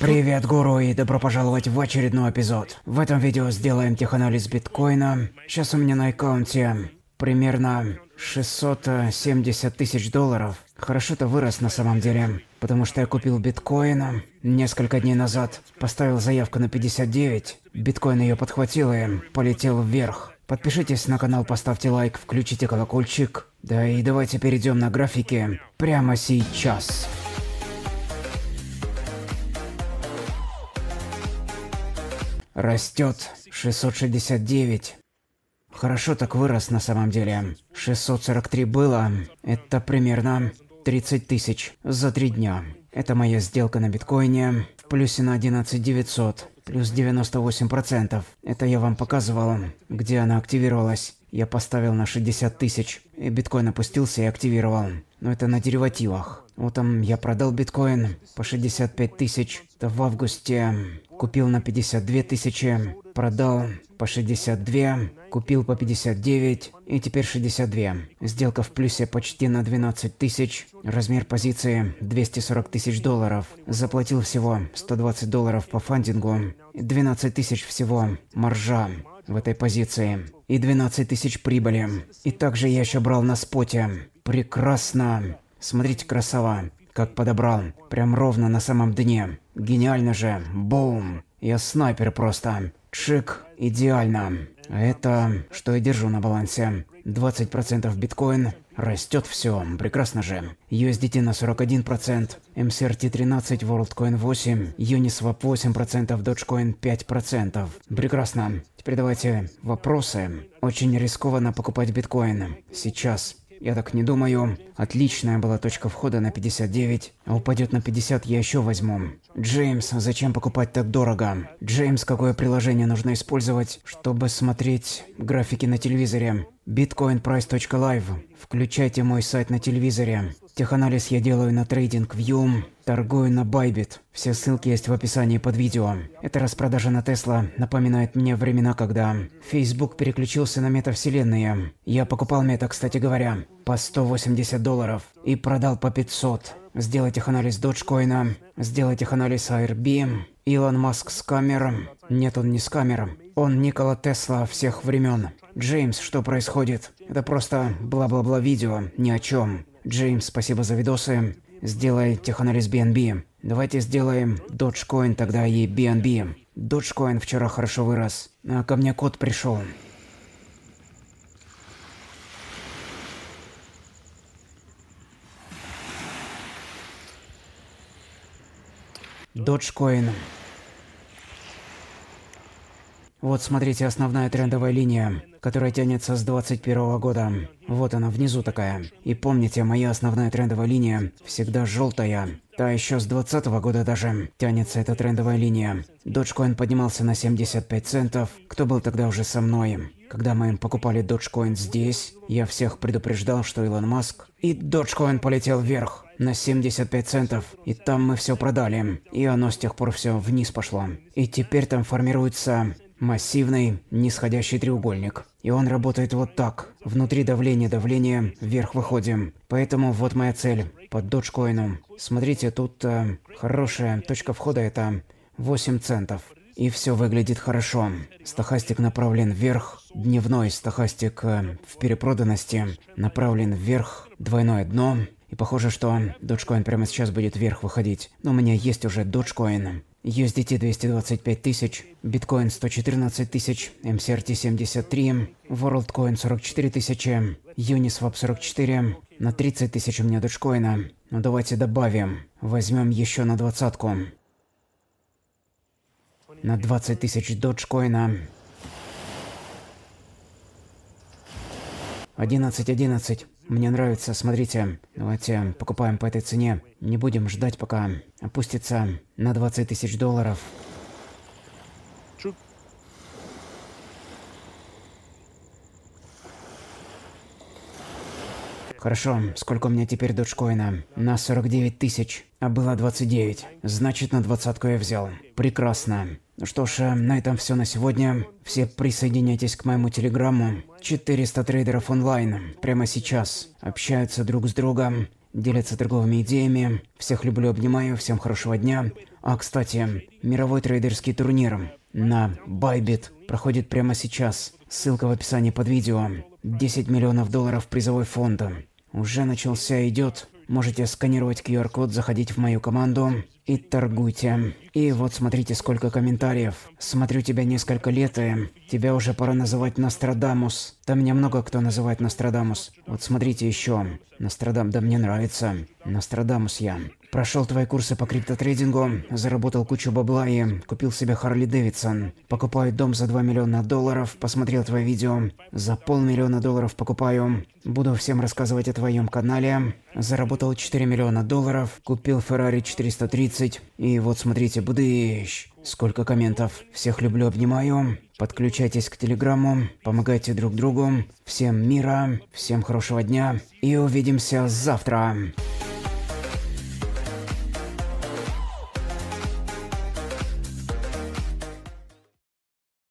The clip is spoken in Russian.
Привет, гуру, и добро пожаловать в очередной эпизод. В этом видео сделаем теханализ биткоина. Сейчас у меня на аккаунте примерно 670 тысяч долларов. Хорошо-то вырос на самом деле, потому что я купил биткоина несколько дней назад, поставил заявку на 59, биткоин ее подхватил и полетел вверх. Подпишитесь на канал, поставьте лайк, включите колокольчик. Да и давайте перейдем на графики прямо сейчас. Растет. 669. Хорошо так вырос на самом деле. 643 было. Это примерно 30 тысяч за три дня. Это моя сделка на биткоине в плюсе на 11900 Плюс 98%. Это я вам показывал, где она активировалась. Я поставил на 60 тысяч, и биткоин опустился и активировал. Но это на деривативах. Вот там я продал биткоин по 65 тысяч. Это в августе купил на 52 тысячи, продал по 62, купил по 59 и теперь 62. Сделка в плюсе почти на 12 тысяч, размер позиции 240 тысяч долларов. Заплатил всего 120 долларов по фандингу, 12 тысяч всего маржа в этой позиции и 12 тысяч прибыли. И также я еще брал на споте. Прекрасно. Смотрите, красава. Как подобрал. Прям ровно на самом дне. Гениально же. Бум. Я снайпер просто. Чик. Идеально. Это что я держу на балансе. 20% биткоин. Растет все, прекрасно же. USDT на 41%, MCRT13, WorldCoin 8, Uniswap 8%, Dogecoin 5%. Прекрасно. Теперь давайте вопросы. Очень рискованно покупать биткоин. Сейчас. Я так не думаю. Отличная была точка входа на 59, а упадет на 50 я еще возьму. Джеймс, зачем покупать так дорого? Джеймс, какое приложение нужно использовать, чтобы смотреть графики на телевизоре? bitcoinprice.live. Включайте мой сайт на телевизоре. Теханализ я делаю на TradingView. Торгую на Байбит. Все ссылки есть в описании под видео. Эта распродажа на Тесла напоминает мне времена, когда Facebook переключился на метавселенные. Я покупал мета, кстати говоря, по 180 долларов и продал по 500. Сделать их анализ Доджкоина, сделать их анализ ARB, Илон Маск с камером. Нет, он не с камером. Он Никола Тесла всех времен. Джеймс, что происходит? Это просто бла-бла-бла видео, ни о чем. Джеймс, спасибо за видосы. Сделай теханализ BNB. Давайте сделаем Dogecoin тогда и BNB. Dogecoin вчера хорошо вырос. А ко мне кот пришел. Dogecoin. Вот смотрите, основная трендовая линия, которая тянется с 21 года. Вот она внизу такая. И помните, моя основная трендовая линия всегда желтая. Та еще с 20 года даже тянется эта трендовая линия. Dogecoin поднимался на 75 центов. Кто был тогда уже со мной? Когда мы покупали Dogecoin здесь, я всех предупреждал, что Илон Маск... И Dogecoin полетел вверх на 75 центов, и там мы все продали. И оно с тех пор все вниз пошло. И теперь там формируется массивный нисходящий треугольник. И он работает вот так. Внутри давление, давление, вверх выходим. Поэтому вот моя цель под доджкоину. Смотрите, тут э, хорошая точка входа это 8 центов. И все выглядит хорошо. Стахастик направлен вверх. Дневной стахастик э, в перепроданности направлен вверх. Двойное дно. И похоже, что доджкоин прямо сейчас будет вверх выходить. Но у меня есть уже доджкоин. USDT 225 тысяч, биткоин 114 тысяч, MCRT 73, WorldCoin 44 тысячи, Uniswap 44, на 30 тысяч у меня дочкоина. но ну, давайте добавим, возьмем еще на двадцатку. На 20 тысяч доджкоина. 11, 11. Мне нравится, смотрите. Давайте покупаем по этой цене. Не будем ждать, пока опустится на 20 тысяч долларов. Хорошо, сколько у меня теперь доджкоина? На 49 тысяч, а было 29. Значит, на двадцатку я взял. Прекрасно. Что ж, э, на этом все на сегодня. Все присоединяйтесь к моему телеграмму. 400 трейдеров онлайн, прямо сейчас. Общаются друг с другом, делятся торговыми идеями. Всех люблю, обнимаю, всем хорошего дня. А, кстати, мировой трейдерский турнир на Bybit проходит прямо сейчас. Ссылка в описании под видео. 10 миллионов долларов призовой фонда. Уже начался идет. Можете сканировать QR-код, заходить в мою команду и торгуйте. И вот смотрите, сколько комментариев. Смотрю тебя несколько лет, и тебя уже пора называть Нострадамус. Там меня много кто называет Нострадамус. Вот смотрите еще. Нострадам, да мне нравится. Нострадамус я. Прошел твои курсы по криптотрейдингу, заработал кучу бабла и купил себе Харли Дэвидсон. Покупаю дом за 2 миллиона долларов, посмотрел твое видео. За полмиллиона долларов покупаю. Буду всем рассказывать о твоем канале. Заработал 4 миллиона долларов, купил Феррари 430 30. И вот смотрите, бдыщ. Сколько комментов. Всех люблю, обнимаю. Подключайтесь к телеграмму. Помогайте друг другу. Всем мира. Всем хорошего дня. И увидимся завтра.